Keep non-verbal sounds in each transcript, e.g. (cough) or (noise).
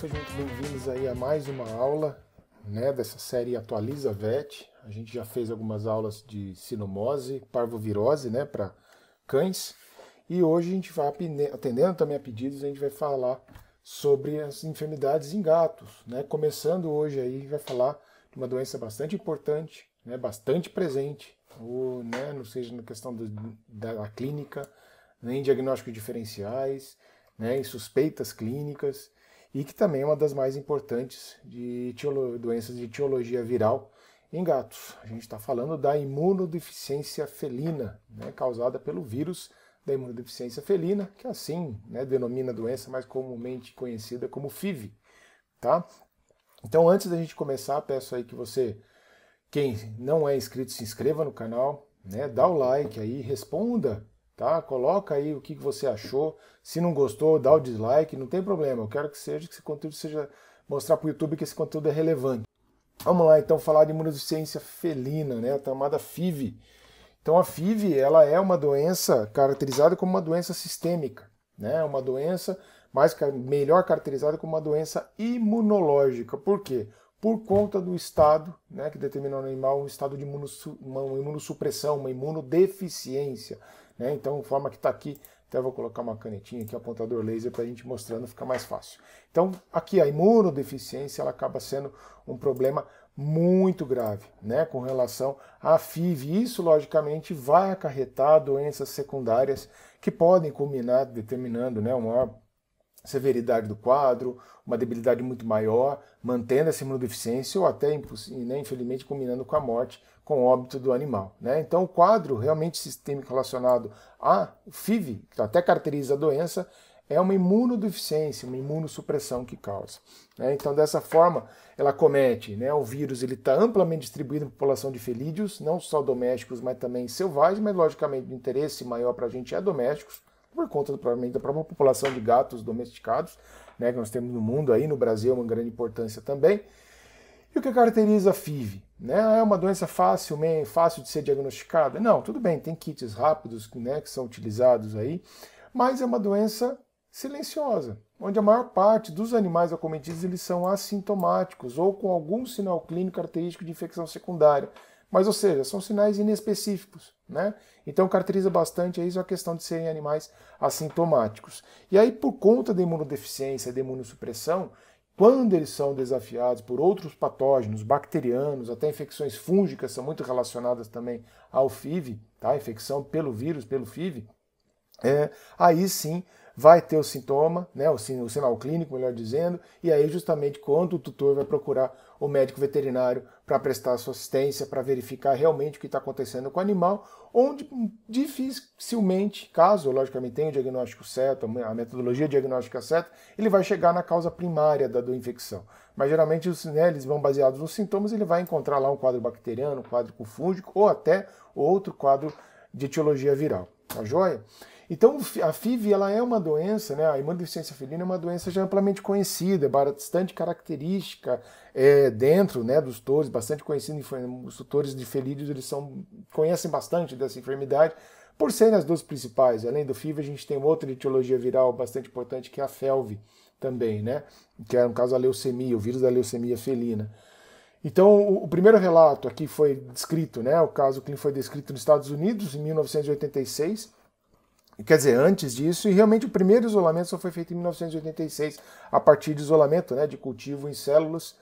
sejam muito bem-vindos aí a mais uma aula né, dessa série Atualiza VET. A gente já fez algumas aulas de sinomose, parvovirose né, para cães. E hoje a gente vai, atendendo também a pedidos, a gente vai falar sobre as enfermidades em gatos. Né? Começando hoje aí, a gente vai falar de uma doença bastante importante, né, bastante presente, ou, né, não seja na questão do, da clínica, nem diagnósticos diferenciais, né, em suspeitas clínicas e que também é uma das mais importantes de doenças de etiologia viral em gatos. A gente está falando da imunodeficiência felina, né, causada pelo vírus da imunodeficiência felina, que assim né, denomina a doença mais comumente conhecida como FIV. Tá? Então, antes da gente começar, peço aí que você, quem não é inscrito, se inscreva no canal, né, dá o like aí, responda tá? Coloca aí o que você achou. Se não gostou, dá o dislike, não tem problema. Eu quero que seja que esse conteúdo seja mostrar para o YouTube que esse conteúdo é relevante. Vamos lá, então falar de imunodeficiência felina, né? A chamada FIV. Então a FIV, ela é uma doença caracterizada como uma doença sistêmica, né? Uma doença mais melhor caracterizada como uma doença imunológica. Por quê? Por conta do estado, né, que determina o animal um estado de imunossupressão, uma imunodeficiência né? Então, forma que está aqui, até vou colocar uma canetinha aqui, apontador laser, para a gente mostrando, fica mais fácil. Então, aqui a imunodeficiência ela acaba sendo um problema muito grave, né, com relação à FIV. Isso, logicamente, vai acarretar doenças secundárias que podem culminar determinando, né, o maior severidade do quadro, uma debilidade muito maior, mantendo essa imunodeficiência ou até, né, infelizmente, combinando com a morte, com o óbito do animal. Né? Então, o quadro realmente sistêmico relacionado a FIV, que até caracteriza a doença, é uma imunodeficiência, uma imunossupressão que causa. Né? Então, dessa forma, ela comete, né? o vírus ele está amplamente distribuído na população de felídeos, não só domésticos, mas também selvagens, mas logicamente o interesse maior para a gente é domésticos, por conta provavelmente da própria população de gatos domesticados, né, que nós temos no mundo aí, no Brasil é uma grande importância também. E o que caracteriza a FIV? Né? Ah, é uma doença fácil, fácil de ser diagnosticada? Não, tudo bem, tem kits rápidos né, que são utilizados aí, mas é uma doença silenciosa, onde a maior parte dos animais acometidos eles são assintomáticos ou com algum sinal clínico característico de infecção secundária. Mas, ou seja, são sinais inespecíficos, né? Então caracteriza bastante a questão de serem animais assintomáticos. E aí, por conta da imunodeficiência, da imunossupressão, quando eles são desafiados por outros patógenos, bacterianos, até infecções fúngicas são muito relacionadas também ao FIV, tá? Infecção pelo vírus, pelo FIV, é, aí sim vai ter o sintoma, né, o, sinal clínico, melhor dizendo, e aí justamente quando o tutor vai procurar o médico veterinário para prestar sua assistência, para verificar realmente o que está acontecendo com o animal, onde dificilmente, caso logicamente tenha o diagnóstico certo, a metodologia diagnóstica certa, ele vai chegar na causa primária da, do infecção. Mas geralmente os, né, eles vão baseados nos sintomas, ele vai encontrar lá um quadro bacteriano, um quadro fúngico ou até outro quadro de etiologia viral. Tá joia? Então a FIV ela é uma doença, né? A imunodeficiência felina é uma doença já amplamente conhecida, é bastante característica é, dentro, né, dos touros, bastante conhecida. Os tutores de felídeos eles são conhecem bastante dessa enfermidade por serem as duas principais. Além do FIV, a gente tem outra etiologia viral bastante importante que é a FELV também, né? Que é no caso a leucemia, o vírus da leucemia felina. Então, o primeiro relato aqui foi descrito, né? O caso que foi descrito nos Estados Unidos em 1986 quer dizer, antes disso, e realmente o primeiro isolamento só foi feito em 1986, a partir de isolamento né, de cultivo em células,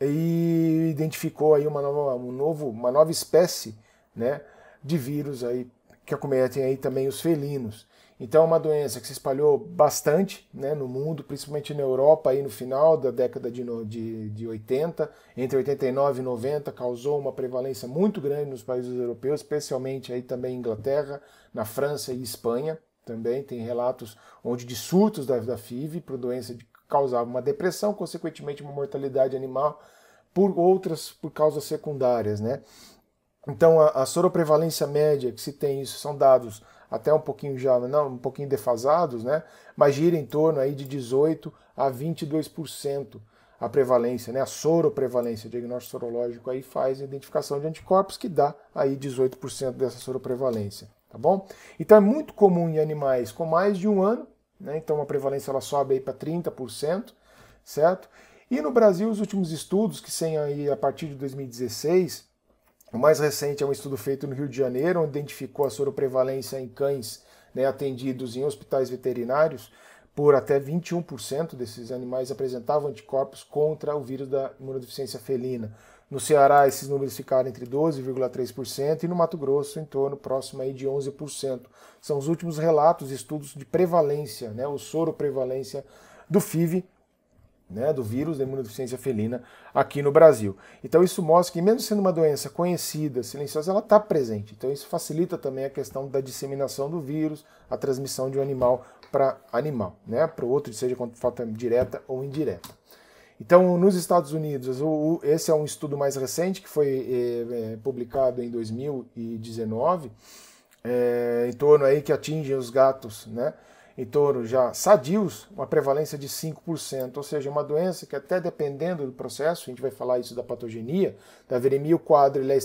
e identificou aí uma nova, um novo, uma nova espécie né, de vírus aí, que acometem aí também os felinos. Então é uma doença que se espalhou bastante né, no mundo, principalmente na Europa aí no final da década de, de, de 80, entre 89 e 90, causou uma prevalência muito grande nos países europeus, especialmente aí também Inglaterra, na França e Espanha também tem relatos onde de surtos da, da FIV por doença de, causava uma depressão, consequentemente uma mortalidade animal por outras por causas secundárias, né? Então a, a soroprevalência média que se tem isso são dados até um pouquinho já, não, um pouquinho defasados, né? Mas gira em torno aí de 18 a 22% a prevalência, né? A soroprevalência, prevalência diagnóstico sorológico aí faz a identificação de anticorpos que dá aí 18% dessa soroprevalência, tá bom? Então é muito comum em animais com mais de um ano, né? Então a prevalência ela sobe aí para 30%, certo? E no Brasil os últimos estudos que sem aí a partir de 2016 o mais recente é um estudo feito no Rio de Janeiro, onde identificou a soroprevalência em cães né, atendidos em hospitais veterinários, por até 21% desses animais apresentavam anticorpos contra o vírus da imunodeficiência felina. No Ceará, esses números ficaram entre 12,3% e no Mato Grosso, em torno próximo aí de 11%. São os últimos relatos, estudos de prevalência, né, o soro prevalência do FIV né, do vírus da imunodeficiência felina aqui no Brasil. Então isso mostra que mesmo sendo uma doença conhecida, silenciosa, ela está presente. Então isso facilita também a questão da disseminação do vírus, a transmissão de um animal para animal, né, para o outro, seja de falta direta ou indireta. Então, nos Estados Unidos, o, o, esse é um estudo mais recente que foi é, é, publicado em 2019, é, eh, em torno aí que atinge os gatos, né? em touros já sadios, uma prevalência de 5%, ou seja, uma doença que até dependendo do processo, a gente vai falar isso da patogenia, da veremia, o quadro ele, é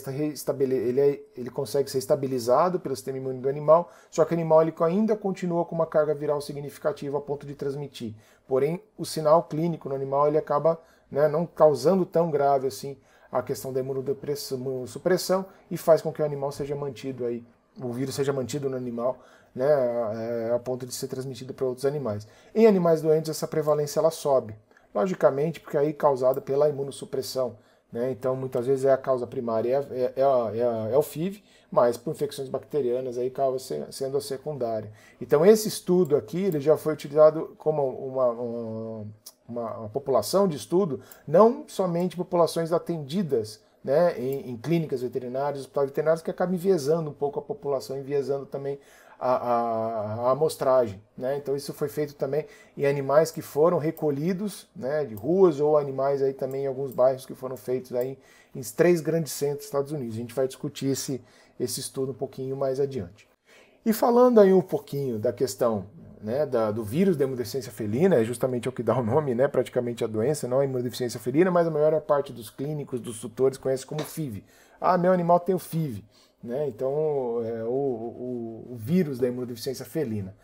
ele, é, ele consegue ser estabilizado pelo sistema imune do animal, só que o animal ele ainda continua com uma carga viral significativa a ponto de transmitir. Porém, o sinal clínico no animal ele acaba né, não causando tão grave assim a questão da imunossupressão e faz com que o animal seja mantido aí, o vírus seja mantido no animal né, a, ponto de ser transmitida para outros animais. Em animais doentes, essa prevalência ela sobe, logicamente, porque aí é causada pela imunossupressão. Né? Então, muitas vezes é a causa primária, é, é, é o FIV, mas por infecções bacterianas aí acaba sendo a secundária. Então, esse estudo aqui ele já foi utilizado como uma, uma, uma, uma população de estudo, não somente populações atendidas né, em, em, clínicas veterinárias, hospitais veterinários, que acaba enviesando um pouco a população, enviesando também a, a, a amostragem. Né? Então isso foi feito também em animais que foram recolhidos né, de ruas ou animais aí também em alguns bairros que foram feitos aí em três grandes centros dos Estados Unidos. A gente vai discutir esse, esse estudo um pouquinho mais adiante. E falando aí um pouquinho da questão né, da, do vírus da imunodeficiência felina, é justamente o que dá o nome, né, praticamente a doença, não a é imunodeficiência felina, mas a maior parte dos clínicos, dos tutores conhece como FIV. Ah, meu animal tem o FIV né? Então, é, o, o, o, vírus da imunodeficiência felina.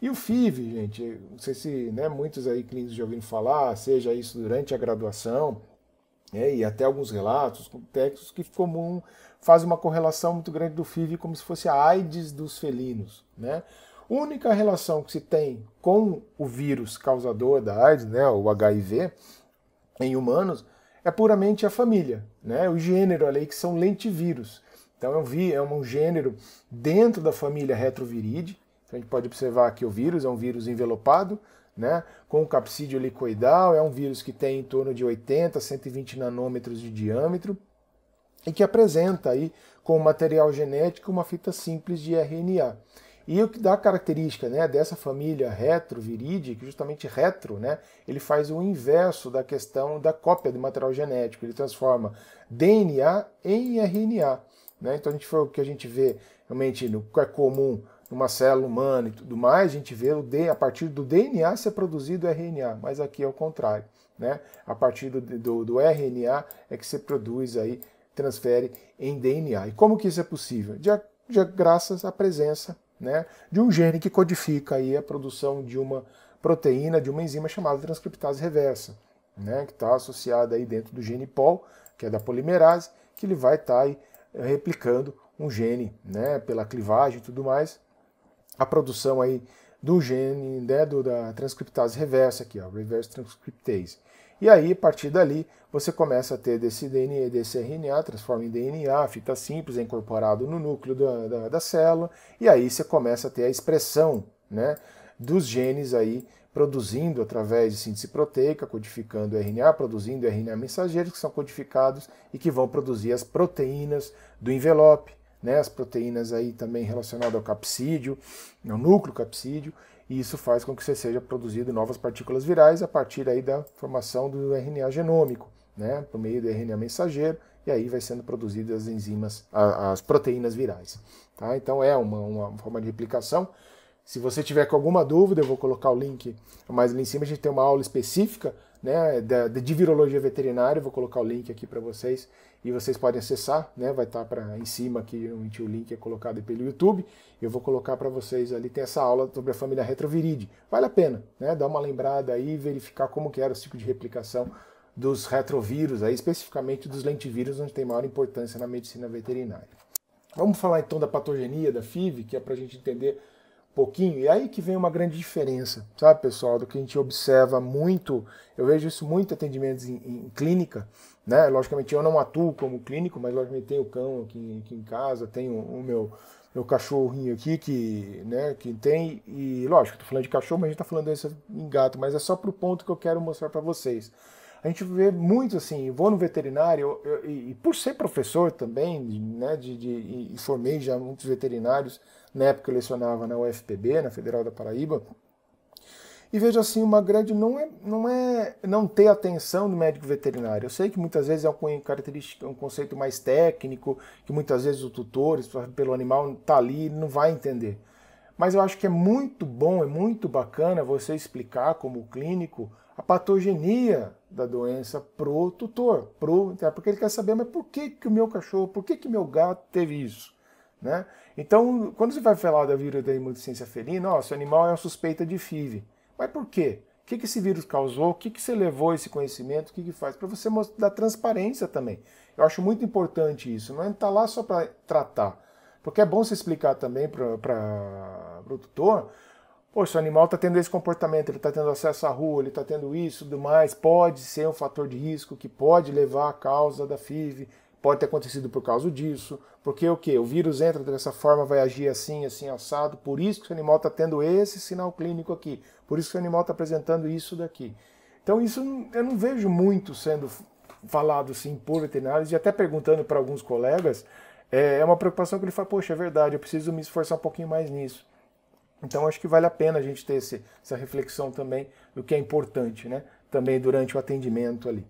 E o FIV, gente, não sei se né, muitos aí clínicos já ouviram falar, seja isso durante a graduação, é, e até alguns relatos com textos que comum faz uma correlação muito grande do FIV como se fosse a AIDS dos felinos, né? Única relação que se tem com o vírus causador da AIDS, né, o HIV, em humanos, é puramente a família, né, o gênero ali que são lentivírus. Então é um, vi, é um gênero dentro da família retroviride. Então a gente pode observar que o vírus é um vírus envelopado, né, com capsídeo helicoidal, é um vírus que tem em torno de 80 a 120 nanômetros de diâmetro e que apresenta aí o material genético uma fita simples de RNA. E o que dá a característica né, dessa família retroviride, que justamente retro, né, ele faz o inverso da questão da cópia do material genético, ele transforma DNA em RNA. Né? Então, a gente foi o que a gente vê realmente no que é comum numa célula humana e tudo mais, a gente vê o D, a partir do DNA ser produzido RNA, mas aqui é o contrário. Né? A partir do, do, do RNA é que se produz aí, transfere em DNA. E como que isso é possível? De, de, graças à presença né, de um gene que codifica aí a produção de uma proteína, de uma enzima chamada transcriptase reversa, né, que está associada aí dentro do gene POL, que é da polimerase, que ele vai estar tá aí eh, replicando um gene, né, pela clivagem e tudo mais. A produção aí do gene, né, do, da transcriptase reversa aqui, ó, reverse transcriptase. E aí, a partir dali, você começa a ter desse DNA, desse RNA, transforma em DNA, fita simples, é incorporado no núcleo da, da, da célula, e aí você começa a ter a expressão, né, dos genes aí produzindo através de síntese proteica, codificando RNA, produzindo RNA mensageiros que são codificados e que vão produzir as proteínas do envelope, né, as proteínas aí também relacionadas ao capsídeo, ao núcleo capsídeo, e isso faz com que você seja produzido novas partículas virais a partir aí da formação do RNA genômico, né, por meio do RNA mensageiro, e aí vai sendo produzidas as enzimas, as proteínas virais. Tá? Então é uma, uma forma de replicação. Se você tiver com alguma dúvida, eu vou colocar o link mais ali em cima. A gente tem uma aula específica né, de, de virologia veterinária. Eu vou colocar o link aqui para vocês e vocês podem acessar. Né, vai estar tá para em cima aqui, o link é colocado pelo YouTube. Eu vou colocar para vocês ali. Tem essa aula sobre a família retroviride. Vale a pena, né? Dar uma lembrada aí, verificar como que era o ciclo de replicação dos retrovírus, aí especificamente dos lentivírus, onde tem maior importância na medicina veterinária. Vamos falar então da patogenia da FIV, que é para a gente entender pouquinho. E aí que vem uma grande diferença, sabe, pessoal, do que a gente observa muito. Eu vejo isso muito atendimentos em, em, clínica, né? Logicamente eu não atuo como clínico, mas logicamente tenho o cão aqui, aqui em casa, tenho o meu meu cachorrinho aqui que, né, que tem e lógico, tô falando de cachorro, mas a gente está falando isso em gato, mas é só pro ponto que eu quero mostrar para vocês. A gente vê muito assim, vou no veterinário, eu, eu, e, e, por ser professor também, né, de, de, e formei já muitos veterinários, na época eu lecionava na UFPB, na Federal da Paraíba, e vejo assim uma grande não é não é não ter atenção do médico veterinário. Eu sei que muitas vezes é um característica, um conceito mais técnico, que muitas vezes o tutor, pelo animal tá ali, não vai entender. Mas eu acho que é muito bom, é muito bacana você explicar como clínico a patogenia da doença pro tutor, pro porque ele quer saber, mas por que que o meu cachorro, por que que meu gato teve isso? Né? Então, quando você vai falar da vírus da imunodeficiência felina, ó, seu animal é uma suspeita de FIV. Mas por quê? O que, que esse vírus causou? O que, que você levou esse conhecimento? O que, que faz? Para você dar transparência também. Eu acho muito importante isso. Não é estar tá lá só para tratar. Porque é bom se explicar também para o produtor. Pô, seu animal está tendo esse comportamento, ele está tendo acesso à rua, ele está tendo isso, tudo mais. Pode ser um fator de risco que pode levar à causa da FIV pode ter acontecido por causa disso, porque o que? O vírus entra dessa forma, vai agir assim, assim, assado, por isso que o animal está tendo esse sinal clínico aqui, por isso que o animal está apresentando isso daqui. Então isso eu não vejo muito sendo falado assim por veterinários, e até perguntando para alguns colegas, é, é uma preocupação que ele fala, poxa, é verdade, eu preciso me esforçar um pouquinho mais nisso. Então acho que vale a pena a gente ter esse, essa reflexão também do que é importante, né? Também durante o atendimento ali.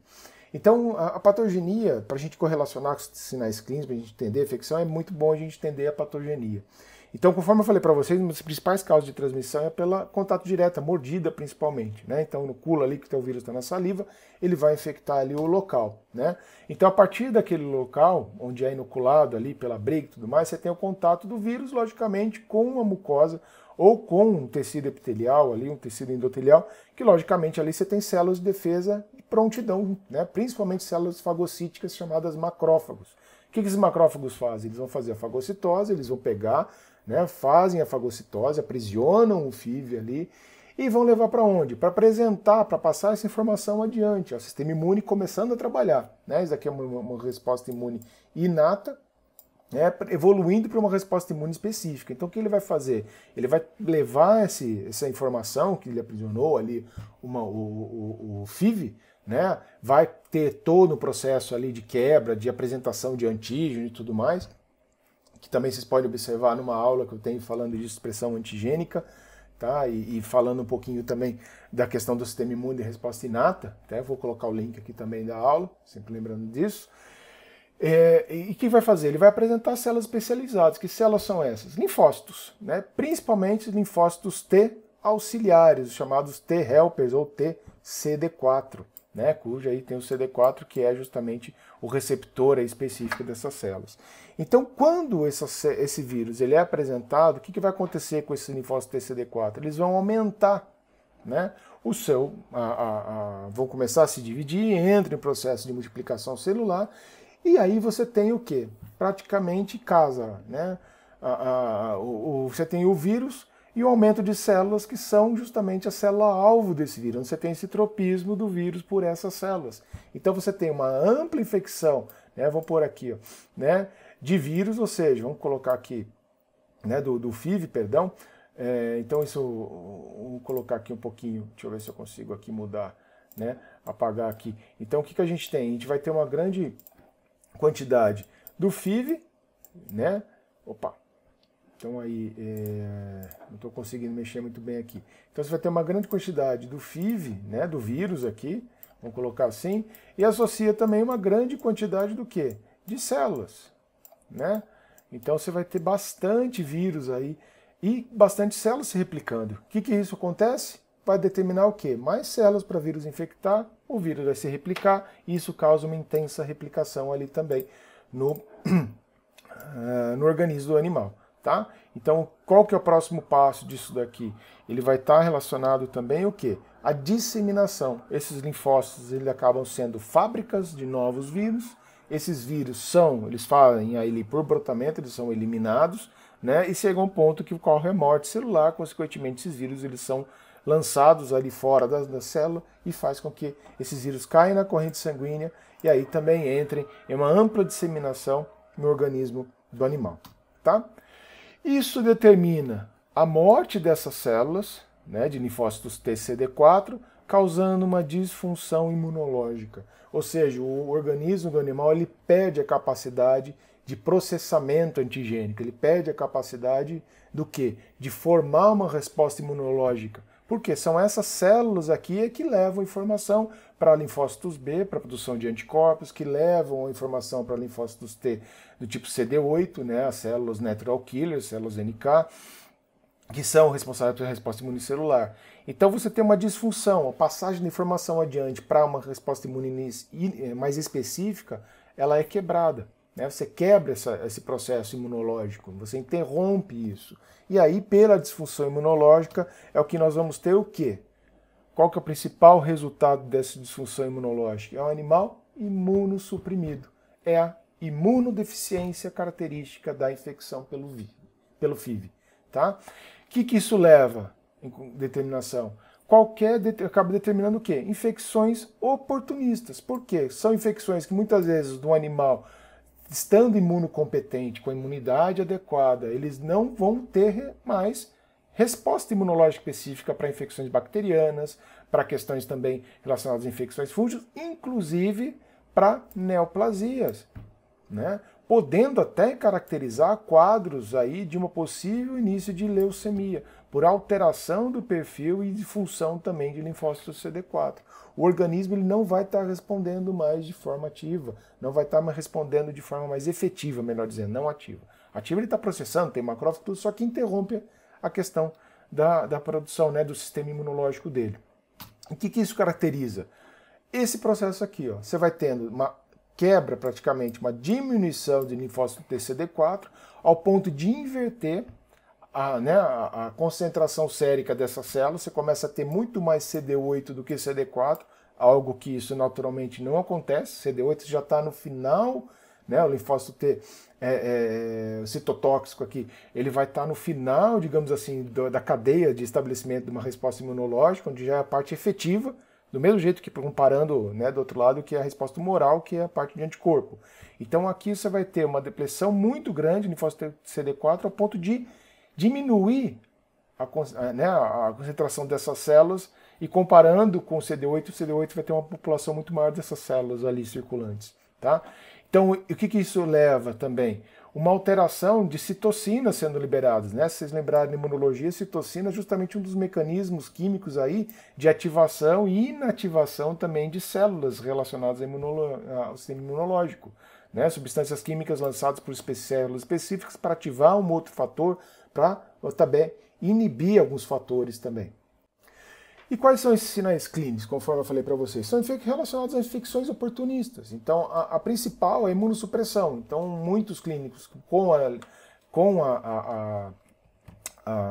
Então, a, a patogenia, para a gente correlacionar com os sinais clínicos, para a gente entender a infecção, é muito bom a gente entender a patogenia. Então, conforme eu falei para vocês, uma das principais causas de transmissão é pelo contato direto, mordida principalmente. Né? Então, no culo ali que o vírus está na saliva, ele vai infectar ali o local. Né? Então, a partir daquele local, onde é inoculado ali pela briga e tudo mais, você tem o contato do vírus, logicamente, com a mucosa ou com um tecido epitelial ali, um tecido endotelial, que logicamente ali você tem células de defesa prontidão, né? principalmente células fagocíticas chamadas macrófagos. O que, que esses macrófagos fazem? Eles vão fazer a fagocitose, eles vão pegar, né? fazem a fagocitose, aprisionam o FIV ali e vão levar para onde? Para apresentar, para passar essa informação adiante. O sistema imune começando a trabalhar. Né? Isso aqui é uma, uma resposta imune inata, né? evoluindo para uma resposta imune específica. Então o que ele vai fazer? Ele vai levar esse, essa informação que ele aprisionou ali, uma, o, o, o FIV, né? Vai ter todo o processo ali de quebra, de apresentação de antígeno e tudo mais, que também vocês podem observar numa aula que eu tenho falando de expressão antigênica, tá? E, e falando um pouquinho também da questão do sistema imune e resposta inata, até vou colocar o link aqui também da aula, sempre lembrando disso. É, e o que vai fazer? Ele vai apresentar células especializadas. Que células são essas? Linfócitos, né? principalmente linfócitos T auxiliares, chamados T helpers ou T CD4 né, cuja aí tem o CD4, que é justamente o receptor específico dessas células. Então, quando essa, esse vírus ele é apresentado, o que, que vai acontecer com esses linfócitos TCD4? Eles vão aumentar, né? O seu, a, a, a, vão começar a se dividir, entra em processo de multiplicação celular, e aí você tem o que? Praticamente casa, né? o, o, você tem o vírus e o aumento de células que são justamente a célula-alvo desse vírus. você tem esse tropismo do vírus por essas células. Então você tem uma ampla infecção, né? Vou pôr aqui, ó, né? De vírus, ou seja, vamos colocar aqui, né? Do, do FIV, perdão. É, então isso, vou colocar aqui um pouquinho, deixa eu ver se eu consigo aqui mudar, né? Apagar aqui. Então o que, que a gente tem? A gente vai ter uma grande quantidade do FIV, né? Opa, então aí, é, não estou conseguindo mexer muito bem aqui. Então você vai ter uma grande quantidade do FIV, né, do vírus aqui, vamos colocar assim, e associa também uma grande quantidade do quê? De células, né? Então você vai ter bastante vírus aí e bastante células se replicando. O que, que isso acontece? Vai determinar o quê? Mais células para vírus infectar, o vírus vai se replicar, e isso causa uma intensa replicação ali também no, (clears throat) ah, no organismo do animal tá? Então, qual que é o próximo passo disso daqui? Ele vai estar tá relacionado também o quê? A disseminação. Esses linfócitos, eles acabam sendo fábricas de novos vírus. Esses vírus são, eles falam aí por brotamento, eles são eliminados, né? E chega um ponto que ocorre a morte celular, consequentemente esses vírus eles são lançados ali fora da, da, célula e faz com que esses vírus caem na corrente sanguínea e aí também entrem em uma ampla disseminação no organismo do animal, tá? Isso determina a morte dessas células, né, de linfócitos TCD4, causando uma disfunção imunológica. Ou seja, o organismo do animal ele perde a capacidade de processamento antigênico, ele perde a capacidade do que? De formar uma resposta imunológica porque são essas células aqui é que levam informação para linfócitos B, para produção de anticorpos, que levam informação para linfócitos T do tipo CD8, né, as células natural killers, células NK, que são responsáveis pela resposta imunicelular. Então você tem uma disfunção, a passagem da informação adiante para uma resposta imune eh, mais específica, ela é quebrada. Né? Você quebra essa, esse processo imunológico, você interrompe isso. E aí, pela disfunção imunológica, é o que nós vamos ter o quê? Qual que é o principal resultado dessa disfunção imunológica? É um animal imunossuprimido. É a imunodeficiência característica da infecção pelo, vi, pelo FIV. Tá? O que, que isso leva em determinação? Qualquer acaba determinando o quê? Infecções oportunistas. Por quê? São infecções que muitas vezes do animal estando imunocompetente, com a imunidade adequada, eles não vão ter mais resposta imunológica específica para infecções bacterianas, para questões também relacionadas a infecções fúngicas, inclusive para neoplasias, né? podendo até caracterizar quadros aí de um possível início de leucemia por alteração do perfil e de função também de linfócitos CD4. O organismo ele não vai estar tá respondendo mais de forma ativa, não vai estar tá respondendo de forma mais efetiva, melhor dizendo, não ativa. Ativa ele está processando, tem macrófago, tudo, só que interrompe a questão da, da produção né, do sistema imunológico dele. O que, que isso caracteriza? Esse processo aqui, ó, você vai tendo uma quebra praticamente, uma diminuição de linfócito TCD4 ao ponto de inverter a, né, a, a concentração sérica dessa célula, você começa a ter muito mais CD8 do que CD4, algo que isso naturalmente não acontece. CD8 já está no final, né, o linfócito T é, é, citotóxico aqui, ele vai estar tá no final, digamos assim, do, da cadeia de estabelecimento de uma resposta imunológica, onde já é a parte efetiva, do mesmo jeito que comparando né, do outro lado, que é a resposta moral, que é a parte de anticorpo. Então aqui você vai ter uma depressão muito grande do linfócito CD4 ao ponto de diminuir a, eh, né, a concentração dessas células e comparando com o CD8, o CD8 vai ter uma população muito maior dessas células ali circulantes. Tá? Então, o que, que isso leva também? Uma alteração de citocinas sendo liberadas. Né? Se vocês lembrarem da imunologia, citocina é justamente um dos mecanismos químicos aí de ativação e inativação também de células relacionadas ao sistema imunológico né? substâncias químicas lançadas por células específicas para ativar um outro fator, para também inibir alguns fatores também. E quais são esses sinais clínicos, conforme eu falei para vocês? São relacionados a infecções oportunistas. Então, a, a principal é a imunossupressão. Então, muitos clínicos com, a, com a,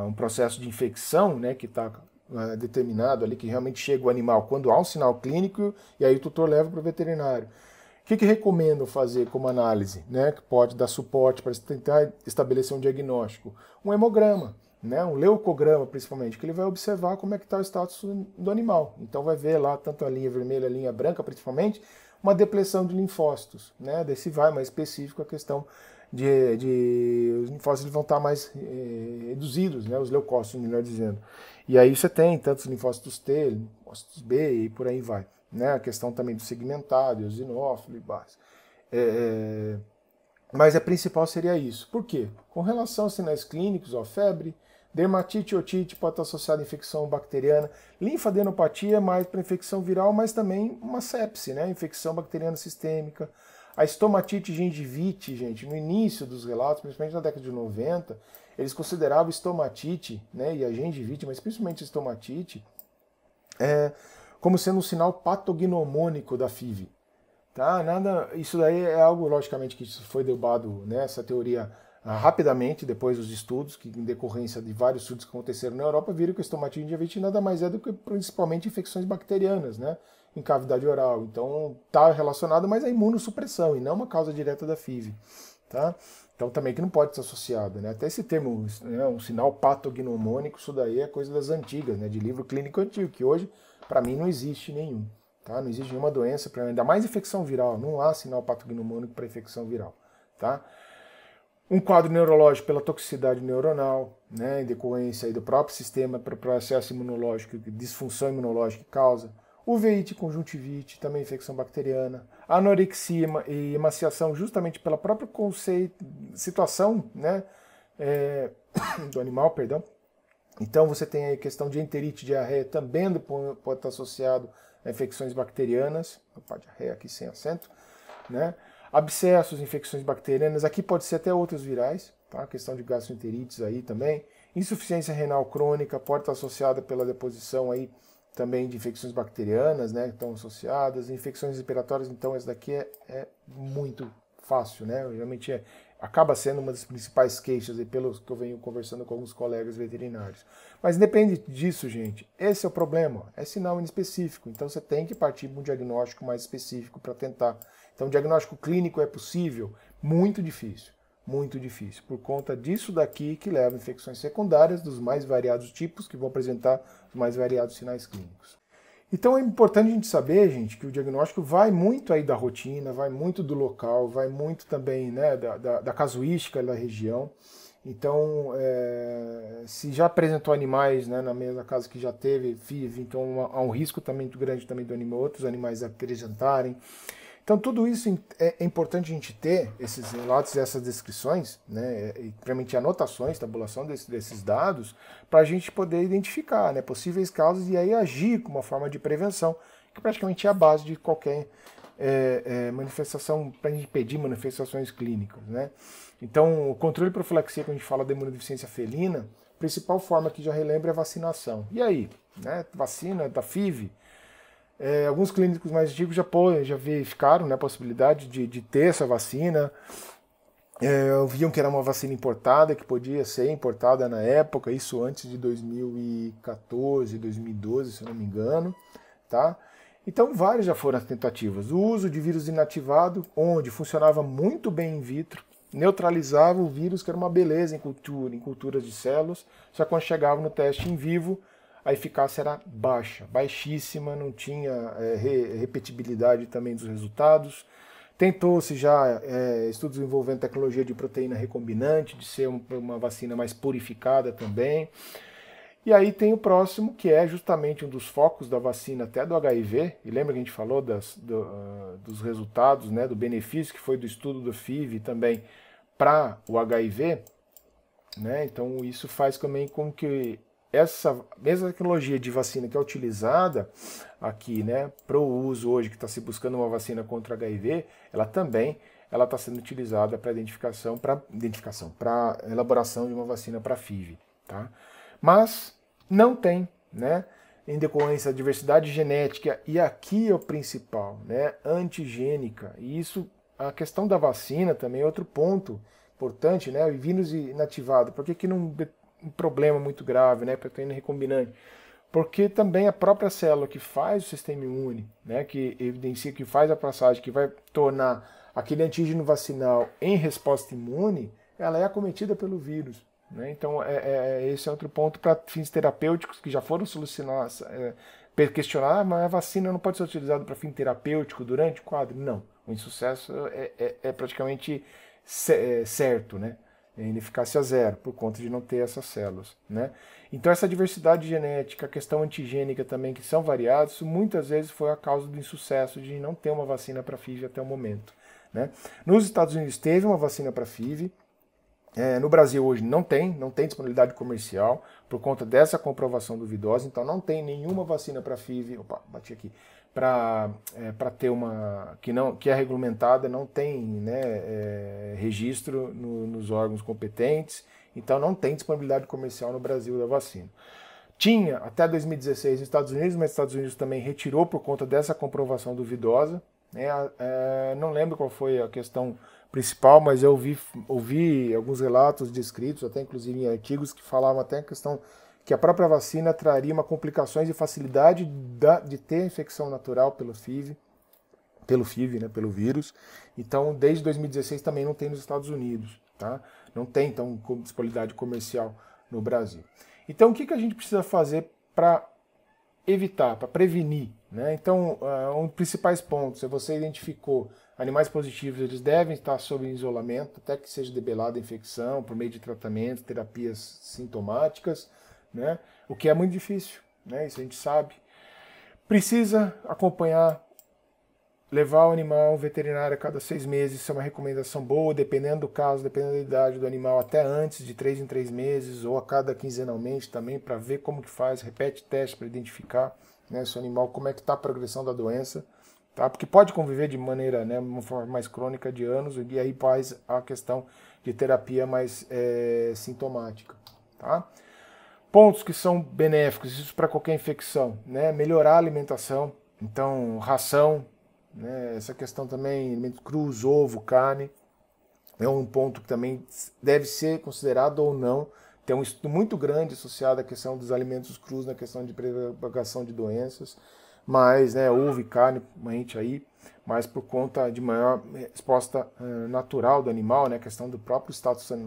um processo de infecção, né, que está é, determinado ali, que realmente chega o animal quando há um sinal clínico, e aí o tutor leva para o veterinário. O que, que recomendo fazer como análise, né, que pode dar suporte para tentar estabelecer um diagnóstico? Um hemograma, né, um leucograma principalmente, que ele vai observar como é que está o status do animal. Então vai ver lá tanto a linha vermelha, a linha branca principalmente, uma depressão de linfócitos, né, desse vai mais específico a questão de, de os linfócitos vão estar tá mais eh, reduzidos, né, os leucócitos, melhor dizendo. E aí você tem tantos linfócitos T, linfócitos B e por aí vai né? A questão também do segmentado, eosinófilo e base. É, é, mas a é principal seria isso. Por quê? Com relação aos sinais clínicos, ó, febre, dermatite, otite pode estar associada a infecção bacteriana, linfadenopatia é mais para infecção viral, mas também uma sepse, né? Infecção bacteriana sistêmica. A estomatite gengivite, gente, no início dos relatos, principalmente na década de 90, eles consideravam estomatite, né, e a gengivite, mas principalmente estomatite, é, como sendo um sinal patognomônico da FIV. Tá? Nada, isso daí é algo, logicamente, que foi derrubado nessa né, teoria ah, rapidamente, depois dos estudos, que em decorrência de vários estudos que aconteceram na Europa, viram que o estomatite endovite nada mais é do que principalmente infecções bacterianas, né? Em cavidade oral. Então, está relacionado, mas é imunossupressão e não uma causa direta da FIV, tá? Então, também que não pode ser associada, né? Até esse termo, né, um sinal patognomônico, isso daí é coisa das antigas, né? De livro clínico antigo, que hoje para mim não existe nenhum. Tá? Não existe nenhuma doença, pra, ainda mais infecção viral. Não há sinal patognomônico para infecção viral. Tá? Um quadro neurológico pela toxicidade neuronal, né, em decorrência do próprio sistema, para o processo imunológico, disfunção imunológica que causa. Uveite, conjuntivite, também infecção bacteriana. Anorexia e emaciação, justamente pela própria conceito, situação né, é, (coughs) do animal, perdão, então você tem a questão de enterite, diarreia, também pode estar associado a infecções bacterianas, opa, diarreia aqui sem acento, né? Abscessos, infecções bacterianas, aqui pode ser até outros virais, tá? A questão de gastroenterites aí também. Insuficiência renal crônica pode estar associada pela deposição aí também de infecções bacterianas, né? Estão associadas, infecções respiratórias, então essa daqui é, é muito fácil, né? Geralmente é acaba sendo uma das principais queixas, e pelos que eu venho conversando com alguns colegas veterinários. Mas depende disso, gente, esse é o problema, é sinal inespecífico. Então você tem que partir para um diagnóstico mais específico para tentar. Então, diagnóstico clínico é possível? Muito difícil, muito difícil. Por conta disso daqui que leva a infecções secundárias dos mais variados tipos que vão apresentar os mais variados sinais clínicos. Então é importante a gente saber, gente, que o diagnóstico vai muito aí da rotina, vai muito do local, vai muito também né, da, da, da casuística da região. Então, é, se já apresentou animais né, na mesma casa que já teve vive, então há um risco também muito grande também do animal, outros animais apresentarem. Então, tudo isso é, é importante a gente ter, esses relatos e essas descrições, né, e realmente anotações, tabulação desse, desses dados, para a gente poder identificar né, possíveis causas e aí agir com uma forma de prevenção, que praticamente é a base de qualquer é, é, manifestação, para impedir manifestações clínicas. Né? Então, o controle profilaxia, quando a gente fala de imunodeficiência felina, a principal forma que já relembra é a vacinação. E aí? Né, vacina da FIV, é, alguns clínicos mais antigos já, já verificaram né, a possibilidade de, de ter essa vacina. É, viam que era uma vacina importada, que podia ser importada na época, isso antes de 2014, 2012, se não me engano. Tá? Então, várias já foram as tentativas. O uso de vírus inativado, onde funcionava muito bem in vitro, neutralizava o vírus, que era uma beleza em cultura, em culturas de células, só quando chegava no teste em vivo, a eficácia era baixa, baixíssima, não tinha é, re repetibilidade também dos resultados. Tentou-se já é, estudos envolvendo tecnologia de proteína recombinante, de ser um, uma vacina mais purificada também. E aí tem o próximo, que é justamente um dos focos da vacina até do HIV. E lembra que a gente falou das, do, uh, dos resultados, né, do benefício que foi do estudo do FIV também para o HIV? Né? Então isso faz também com que essa mesma tecnologia de vacina que é utilizada aqui, né, para o uso hoje que está se buscando uma vacina contra HIV, ela também ela está sendo utilizada para identificação, para identificação, para elaboração de uma vacina para FIV, tá? Mas não tem, né? Em decorrência da diversidade genética e aqui é o principal, né? Antigênica e isso a questão da vacina também é outro ponto importante, né? O vírus inativado, por que, que não um problema muito grave, né, proteína recombinante. Porque também a própria célula que faz o sistema imune, né, que evidencia que faz a passagem, que vai tornar aquele antígeno vacinal em resposta imune, ela é acometida pelo vírus. Né? Então, é, é, é esse é outro ponto para fins terapêuticos que já foram solucionados, é, questionar, ah, mas a vacina não pode ser utilizada para fim terapêutico durante o quadro? Não. O insucesso é, é, é praticamente é, certo, né? ineficácia zero, por conta de não ter essas células. Né? Então, essa diversidade genética, a questão antigênica também, que são variados, muitas vezes foi a causa do insucesso de não ter uma vacina para FIV até o momento. Né? Nos Estados Unidos teve uma vacina para FIV, é, no Brasil hoje não tem, não tem disponibilidade comercial por conta dessa comprovação duvidosa, então não tem nenhuma vacina para FIV, opa, bati aqui, para é, ter uma que não que é regulamentada não tem né, é, registro no, nos órgãos competentes então não tem disponibilidade comercial no Brasil da vacina tinha até 2016 nos Estados Unidos mas Estados Unidos também retirou por conta dessa comprovação duvidosa né, é, não lembro qual foi a questão principal mas eu ouvi ouvi alguns relatos descritos até inclusive em artigos que falavam até a questão que a própria vacina traria uma complicações e facilidade da, de ter infecção natural pelo FIV, pelo FIV, né, pelo vírus. Então, desde 2016 também não tem nos Estados Unidos, tá? Não tem então disponibilidade comercial no Brasil. Então, o que, que a gente precisa fazer para evitar, para prevenir? Né? Então, uh, um dos principais pontos, se é você identificou animais positivos, eles devem estar sob isolamento, até que seja debelada a infecção, por meio de tratamentos, terapias sintomáticas né? O que é muito difícil, né? Isso a gente sabe. Precisa acompanhar, levar o animal veterinário a cada seis meses, isso é uma recomendação boa, dependendo do caso, dependendo da idade do animal, até antes de três em três meses ou a cada quinzenalmente também, para ver como que faz, repete teste para identificar né, se o animal como é que está a progressão da doença. Tá? Porque pode conviver de maneira, né, uma forma mais crônica de anos, e aí faz a questão de terapia mais é, sintomática, tá? pontos que são benéficos, isso para qualquer infecção, né? Melhorar a alimentação, então ração, né? essa questão também, alimentos cruz, ovo, carne, é um ponto que também deve ser considerado ou não. Tem um estudo muito grande associado à questão dos alimentos crus na questão de propagação de doenças, mas né, ovo e carne, mente aí, mas por conta de maior eh, resposta uh, natural do animal, né, a questão do próprio status uh,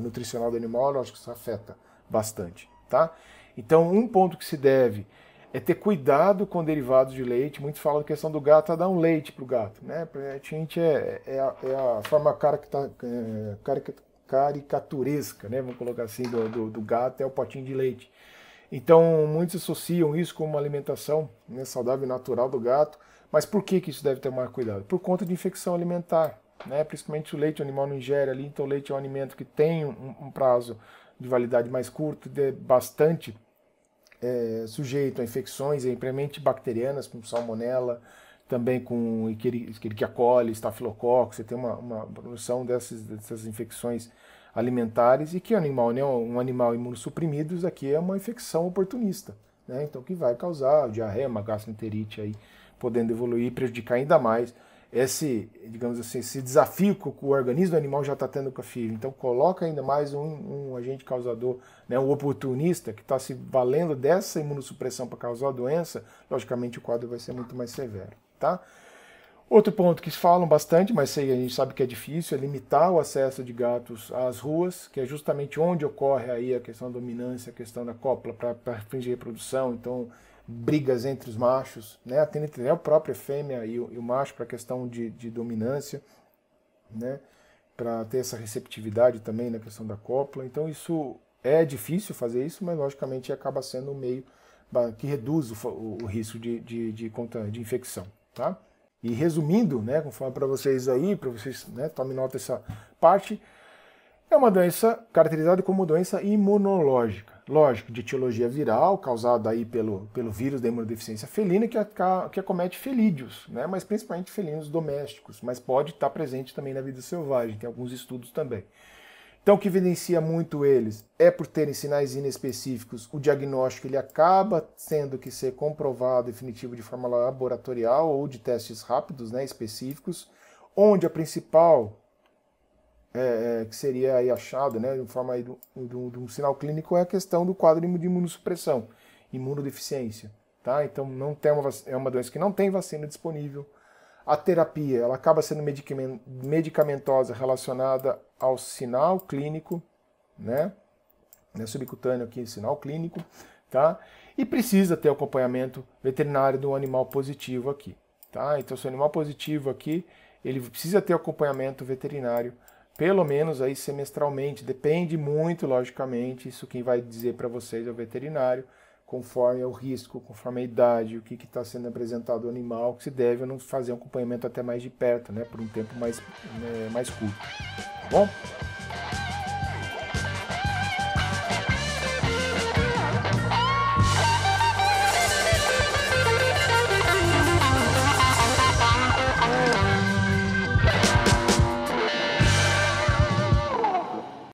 nutricional do animal, lógico que isso afeta bastante, tá? Então, um ponto que se deve é ter cuidado com derivados de leite. Muitos falam da questão do gato, a é dar um leite para o gato, né? A gente é, é, a, é a forma é, caricaturesca, né? Vamos colocar assim, do, do, do gato é o potinho de leite. Então, muitos associam isso com uma alimentação né, saudável e natural do gato. Mas por que, que isso deve ter mais cuidado? Por conta de infecção alimentar, né? principalmente se o leite o animal não ingere ali, então o leite é um alimento que tem um, um prazo de validade mais curta, é bastante é, sujeito a infecções, principalmente bacterianas, como salmonella, também com Escherichia coli, estafilococcus, você tem uma, uma produção dessas, dessas infecções alimentares e que animal, né, um animal imunossuprimido, isso aqui é uma infecção oportunista, né, então que vai causar diarreia, uma gastroenterite aí, podendo evoluir e prejudicar ainda mais esse, digamos assim, esse desafio que o organismo animal já está tendo com a FIV. Então coloca ainda mais um, um agente causador, né, um oportunista que está se valendo dessa imunossupressão para causar a doença, logicamente o quadro vai ser muito mais severo, tá? Outro ponto que falam bastante, mas sei, a gente sabe que é difícil, é limitar o acesso de gatos às ruas, que é justamente onde ocorre aí a questão da dominância, a questão da copla para fins de reprodução. Então, brigas entre os machos, né? Tem entre a própria fêmea e o, e o macho para questão de, de dominância, né? Para ter essa receptividade também na questão da cópula. Então isso é difícil fazer isso, mas logicamente acaba sendo um meio que reduz o, o, o risco de, de, de, de infecção, tá? E resumindo, né, conforme para vocês aí, para vocês né, tomem nota dessa parte, é uma doença caracterizada como doença imunológica lógico, de etiologia viral, causada aí pelo, pelo vírus da imunodeficiência felina, que, a, que acomete felídeos, né? mas principalmente felinos domésticos, mas pode estar presente também na vida selvagem, tem alguns estudos também. Então, o que evidencia muito eles é por terem sinais inespecíficos, o diagnóstico ele acaba tendo que ser comprovado definitivo de forma laboratorial ou de testes rápidos né, específicos, onde a principal é, é, que seria aí achado, né, de forma aí de, do um sinal clínico, é a questão do quadro de imunossupressão, imunodeficiência. Tá? Então não tem uma, é uma doença que não tem vacina disponível. A terapia ela acaba sendo medicamentosa relacionada ao sinal clínico, né? né subcutâneo aqui, sinal clínico, tá? E precisa ter acompanhamento veterinário do animal positivo aqui, tá? Então, se o animal positivo aqui, ele precisa ter acompanhamento veterinário pelo menos aí semestralmente. Depende muito, logicamente, isso quem vai dizer para vocês é o veterinário, conforme é o risco, conforme a idade, o que está sendo apresentado ao animal, que se deve ou não fazer um acompanhamento até mais de perto, né, por um tempo mais, né, mais curto. Tá bom?